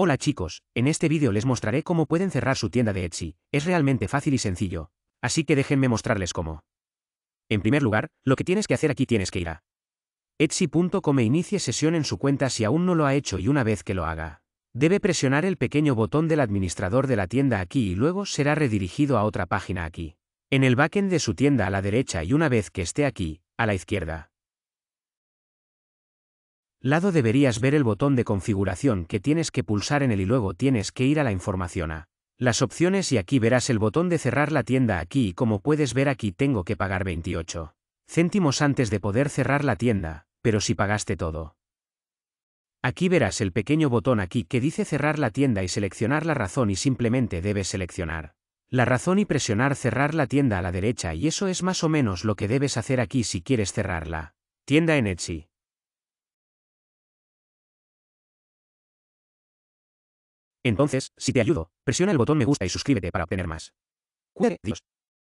Hola chicos, en este vídeo les mostraré cómo pueden cerrar su tienda de Etsy, es realmente fácil y sencillo, así que déjenme mostrarles cómo. En primer lugar, lo que tienes que hacer aquí tienes que ir a Etsy.com e inicie sesión en su cuenta si aún no lo ha hecho y una vez que lo haga. Debe presionar el pequeño botón del administrador de la tienda aquí y luego será redirigido a otra página aquí. En el backend de su tienda a la derecha y una vez que esté aquí, a la izquierda lado deberías ver el botón de configuración que tienes que pulsar en él y luego tienes que ir a la información a las opciones y aquí verás el botón de cerrar la tienda aquí y como puedes ver aquí tengo que pagar 28 céntimos antes de poder cerrar la tienda, pero si pagaste todo. Aquí verás el pequeño botón aquí que dice cerrar la tienda y seleccionar la razón y simplemente debes seleccionar la razón y presionar cerrar la tienda a la derecha y eso es más o menos lo que debes hacer aquí si quieres cerrarla. Tienda en Etsy. Entonces, si te ayudo, presiona el botón me gusta y suscríbete para obtener más. Dios.